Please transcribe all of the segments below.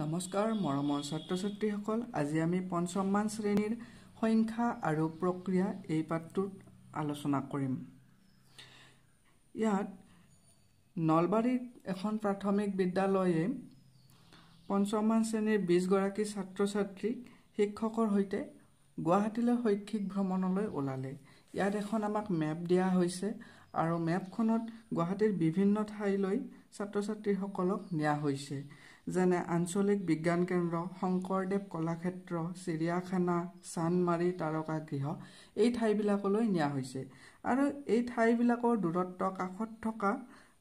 নমস্কাৰ মৰমৰ ছাত্ৰ ছাত্ৰীসকল আজি আমি পঞ্চমমান শ্ৰেণীৰ সংখ্যা আৰু প্ৰক্ৰিয়া এই পাঠটোত আলোচনা কৰিম ইয়াত নলবাৰীত এখন প্ৰাথমিক বিদ্যালয়ে পঞ্চমমান শ্ৰেণীৰ বিছগৰাকী ছাত্ৰ ছাত্ৰীক শিক্ষকৰ সৈতে গুৱাহাটীলৈ শৈক্ষিক ভ্ৰমণলৈ ওলালে ইয়াত এখন আমাক মেপ দিয়া হৈছে আৰু মেপখনত গুৱাহাটীৰ বিভিন্ন ঠাইলৈ ছাত্ৰ ছাত্ৰীসকলক নিয়া হৈছে যেনে আঞ্চলিক বিজ্ঞান কেন্দ্ৰ শংকৰদেৱ কলাক্ষেত্ৰ চিৰিয়াখানা চানমাৰী তাৰকাগৃহ এই ঠাইবিলাকলৈ নিয়া হৈছে আৰু এই ঠাইবিলাকৰ দূৰত্ব কাষত থকা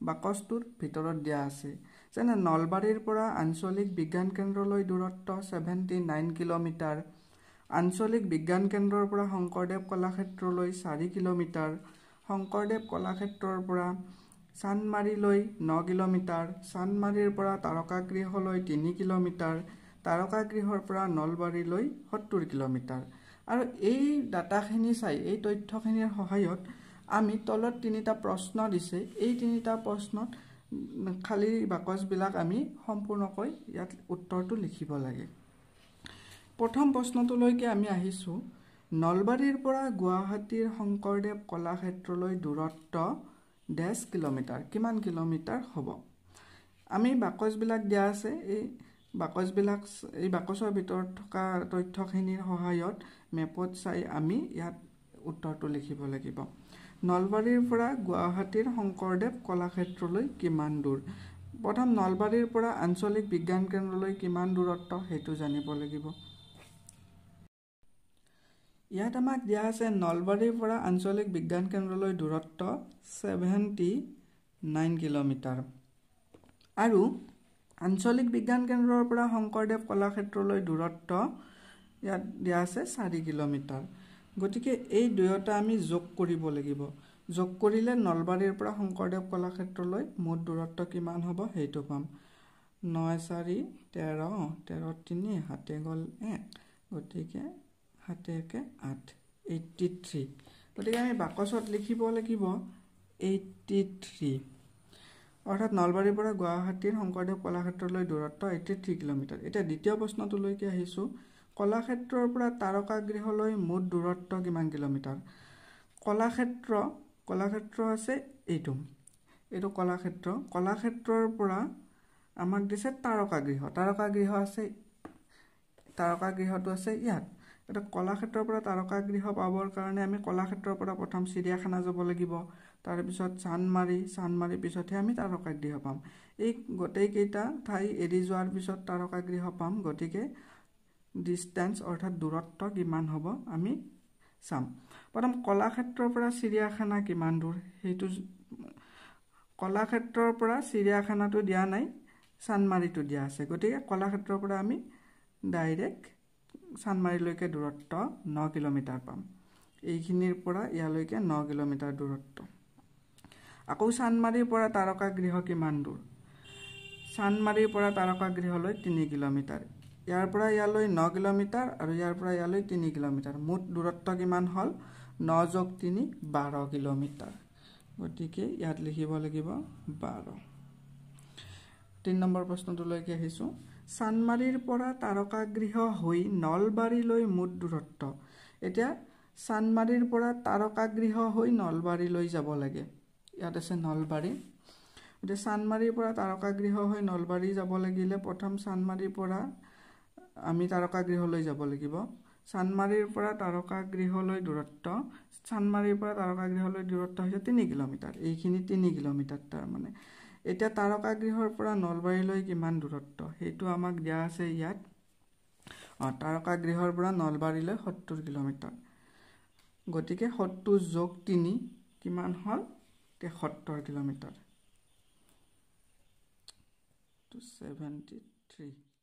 বাকচটোৰ ভিতৰত দিয়া আছে যেনে নলবাৰীৰ পৰা আঞ্চলিক বিজ্ঞান কেন্দ্ৰলৈ দূৰত্ব ছেভেণ্টি নাইন কিলোমিটাৰ আঞ্চলিক বিজ্ঞান কেন্দ্ৰৰ পৰা শংকৰদেৱ কলাক্ষেত্ৰলৈ চাৰি কিলোমিটাৰ শংকৰদেৱ কলাক্ষেত্ৰৰ পৰা চানমাৰিলৈ ন কিলোমিটাৰ চানমাৰিৰ পৰা তাৰকাগৃহলৈ তিনি কিলোমিটাৰ তাৰকাগৃহৰ পৰা নলবাৰীলৈ সত্তৰ কিলোমিটাৰ আৰু এই ডাটাখিনি চাই এই তথ্যখিনিৰ সহায়ত আমি তলত তিনিটা প্ৰশ্ন দিছে এই তিনিটা প্ৰশ্নত খালী বাকচবিলাক আমি সম্পূৰ্ণকৈ ইয়াত উত্তৰটো লিখিব লাগে প্ৰথম প্ৰশ্নটোলৈকে আমি আহিছোঁ নলবাৰীৰ পৰা গুৱাহাটীৰ শংকৰদেৱ কলাক্ষেত্ৰলৈ দূৰত্ব ডেচ কিলোমিটাৰ কিমান কিলোমিটাৰ হ'ব আমি বাকচবিলাক দিয়া আছে এই বাকচবিলাক এই বাকচৰ ভিতৰত থকা তথ্যখিনিৰ সহায়ত মেপত চাই আমি ইয়াত উত্তৰটো লিখিব লাগিব নলবাৰীৰ পৰা গুৱাহাটীৰ শংকৰদেৱ কলাক্ষেত্ৰলৈ কিমান দূৰ প্ৰথম নলবাৰীৰ পৰা আঞ্চলিক বিজ্ঞান কেন্দ্ৰলৈ কিমান দূৰত্ব সেইটো জানিব লাগিব ইয়াত আমাক দিয়া আছে নলবাৰীৰ পৰা আঞ্চলিক বিজ্ঞান কেন্দ্ৰলৈ দূৰত্ব ছেভেণ্টি নাইন কিলোমিটাৰ আৰু আঞ্চলিক বিজ্ঞান কেন্দ্ৰৰ পৰা শংকৰদেৱ কলাক্ষেত্ৰলৈ দূৰত্ব ইয়াত দিয়া আছে চাৰি কিলোমিটাৰ গতিকে এই দুয়োটা আমি যোগ কৰিব লাগিব যোগ কৰিলে নলবাৰীৰ পৰা শংকৰদেৱ কলাক্ষেত্ৰলৈ মুঠ দূৰত্ব কিমান হ'ব সেইটো পাম ন চাৰি তেৰ তেৰ তিনি হাতে গ'ল এক গতিকে সাতে একে আঠ এইট্টি থ্ৰী গতিকে আমি বাকচত লিখিব লাগিব এইট্টি থ্ৰী অৰ্থাৎ নলবাৰীৰ পৰা গুৱাহাটীৰ শংকৰদেৱ কলাক্ষেত্ৰলৈ দূৰত্ব এইট্টি থ্ৰী কিলোমিটাৰ এতিয়া দ্বিতীয় প্ৰশ্নটোলৈকে আহিছোঁ কলাক্ষেত্ৰৰ পৰা তাৰকাগৃহলৈ মুঠ দূৰত্ব কিমান কিলোমিটাৰ কলাক্ষেত্ৰ কলাক্ষেত্ৰ আছে এইটো এইটো কলাক্ষেত্ৰ কলাক্ষেত্ৰৰ পৰা আমাক দিছে তাৰকাগৃহ তাৰকাগৃহ আছে তাৰকাগৃহটো আছে ইয়াত এটা কলাক্ষেত্ৰৰ পৰা তাৰকাগৃহ পাবৰ কাৰণে আমি কলাক্ষেত্ৰৰ পৰা প্ৰথম চিৰিয়াখানা যাব লাগিব তাৰপিছত চানমাৰি চানমাৰিৰ পিছতহে আমি তাৰকাগৃহ পাম এই গোটেইকেইটা ঠাই এৰি যোৱাৰ পিছত তাৰকাগৃহ পাম গতিকে ডিষ্টেঞ্চ অৰ্থাৎ দূৰত্ব কিমান হ'ব আমি চাম প্ৰথম কলাক্ষেত্ৰৰ পৰা চিৰিয়াখানা কিমান দূৰ সেইটো কলাক্ষেত্ৰৰ পৰা চিৰিয়াখানাটো দিয়া নাই চানমাৰিটো দিয়া আছে গতিকে কলাক্ষেত্ৰৰ পৰা আমি ডাইৰেক্ট চানমাৰিলৈকে দূৰত্ব ন কিলোমিটাৰ পাম এইখিনিৰ পৰা ইয়ালৈকে ন কিলোমিটাৰ দূৰত্ব আকৌ চানমাৰিৰ পৰা তাৰকা গৃহ কিমান দূৰ চানমাৰিৰ পৰা তাৰকা গৃহলৈ তিনি কিলোমিটাৰ ইয়াৰ পৰা ইয়ালৈ ন কিলোমিটাৰ আৰু ইয়াৰ পৰা ইয়ালৈ তিনি কিলোমিটাৰ মুঠ দূৰত্ব কিমান হ'ল ন যোগ তিনি বাৰ কিলোমিটাৰ গতিকে ইয়াত লিখিব লাগিব বাৰ তিনি নম্বৰ প্ৰশ্নটোলৈকে আহিছোঁ চানমাৰীৰ পৰা তাৰকাগৃহ হৈ নলবাৰীলৈ মুঠ দূৰত্ব এতিয়া চানমাৰীৰ পৰা তাৰকাগৃহ হৈ নলবাৰীলৈ যাব লাগে ইয়াত আছে নলবাৰী এতিয়া চানমাৰীৰ পৰা তাৰকাগৃহ হৈ নলবাৰী যাব লাগিলে প্ৰথম চানমাৰীৰ পৰা আমি তাৰকাগৃহলৈ যাব লাগিব চানমাৰীৰ পৰা তাৰকাগৃহলৈ দূৰত্ব চানমাৰীৰ পৰা তাৰকাগৃহলৈ দূৰত্ব হৈছে তিনি কিলোমিটাৰ এইখিনি তিনি কিলোমিটাৰ তাৰমানে এতিয়া তাৰকা গৃহৰ পৰা নলবাৰীলৈ কিমান দূৰত্ব সেইটো আমাক দিয়া আছে ইয়াত অঁ তাৰকা গৃহৰ পৰা নলবাৰীলৈ সত্তৰ কিলোমিটাৰ গতিকে সত্তৰ যোগ তিনি কিমান হ'ল তেসত্তৰ কিলোমিটাৰ টু ছেভেণ্টি থ্ৰী